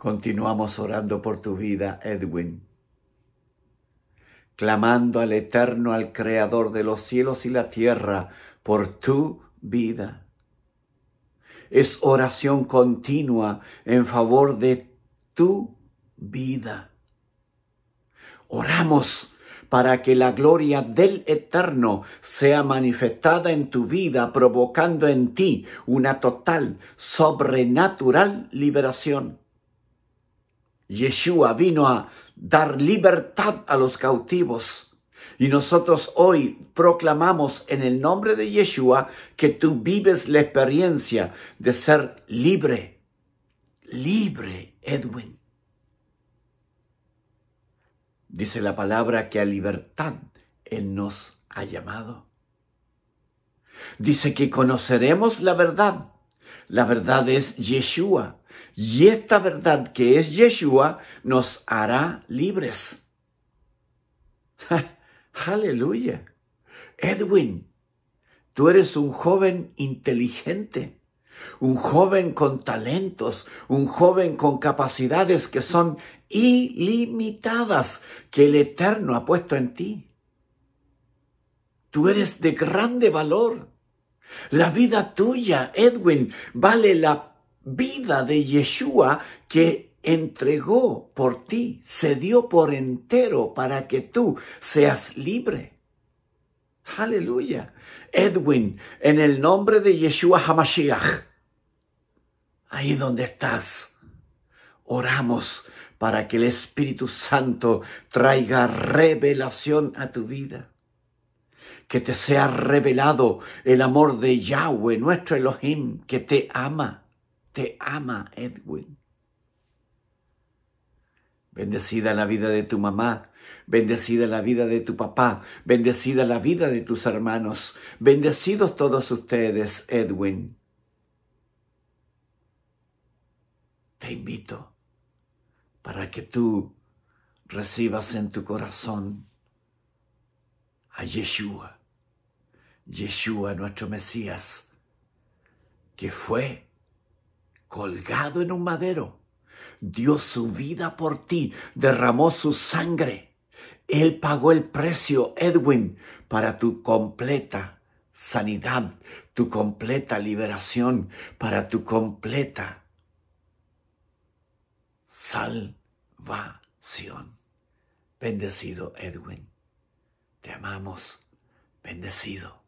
Continuamos orando por tu vida, Edwin, clamando al Eterno, al Creador de los cielos y la tierra, por tu vida. Es oración continua en favor de tu vida. Oramos para que la gloria del Eterno sea manifestada en tu vida, provocando en ti una total, sobrenatural liberación. Yeshua vino a dar libertad a los cautivos. Y nosotros hoy proclamamos en el nombre de Yeshua que tú vives la experiencia de ser libre. Libre, Edwin. Dice la palabra que a libertad Él nos ha llamado. Dice que conoceremos la verdad la verdad es Yeshua. Y esta verdad que es Yeshua nos hará libres. Aleluya. Edwin, tú eres un joven inteligente, un joven con talentos, un joven con capacidades que son ilimitadas que el Eterno ha puesto en ti. Tú eres de grande valor. La vida tuya, Edwin, vale la vida de Yeshua que entregó por ti, se dio por entero para que tú seas libre. Aleluya. Edwin, en el nombre de Yeshua Hamashiach, ahí donde estás, oramos para que el Espíritu Santo traiga revelación a tu vida que te sea revelado el amor de Yahweh, nuestro Elohim, que te ama, te ama, Edwin. Bendecida la vida de tu mamá, bendecida la vida de tu papá, bendecida la vida de tus hermanos, bendecidos todos ustedes, Edwin. Te invito para que tú recibas en tu corazón a Yeshua Yeshua, nuestro Mesías, que fue colgado en un madero, dio su vida por ti, derramó su sangre. Él pagó el precio, Edwin, para tu completa sanidad, tu completa liberación, para tu completa salvación. Bendecido Edwin, te amamos, bendecido.